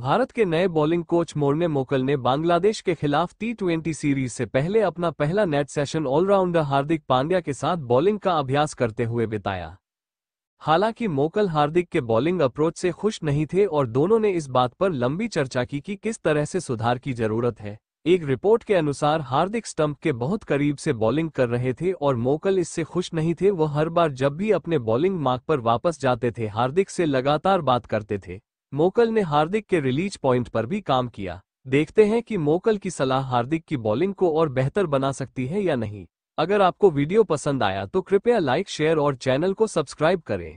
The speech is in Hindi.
भारत के नए बॉलिंग कोच मोरने मोकल ने बांग्लादेश के खिलाफ टी ट्वेंटी सीरीज से पहले अपना पहला net session allrounder Hardik Pandya के साथ बॉलिंग का अभ्यास करते हुए बिताया हालांकि मोकल हार्दिक के बॉलिंग अप्रोच से खुश नहीं थे और दोनों ने इस बात पर लंबी चर्चा की कि किस तरह से सुधार की जरूरत है एक रिपोर्ट के अनुसार हार्दिक स्टंप के बहुत करीब से बॉलिंग कर रहे थे और मोकल इससे खुश नहीं थे वह हर बार जब भी अपने बॉलिंग मार्क पर वापस जाते थे हार्दिक से लगातार बात करते थे मोकल ने हार्दिक के रिलीज पॉइंट पर भी काम किया देखते हैं कि मोकल की सलाह हार्दिक की बॉलिंग को और बेहतर बना सकती है या नहीं अगर आपको वीडियो पसंद आया तो कृपया लाइक शेयर और चैनल को सब्सक्राइब करें